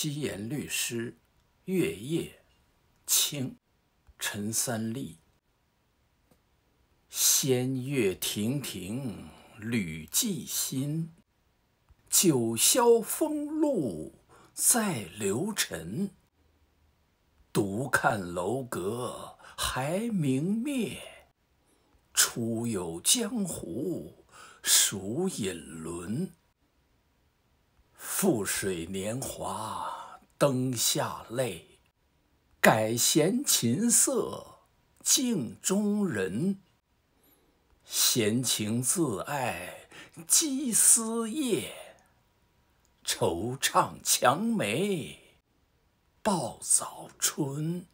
七言律诗《月夜》，清·陈三立。仙乐亭亭，旅寄心；九霄风露，在流尘。独看楼阁还明灭，初有江湖属隐沦。覆水年华，灯下泪；改弦琴瑟，镜中人。闲情自爱，羁思夜；惆怅蔷眉，报早春。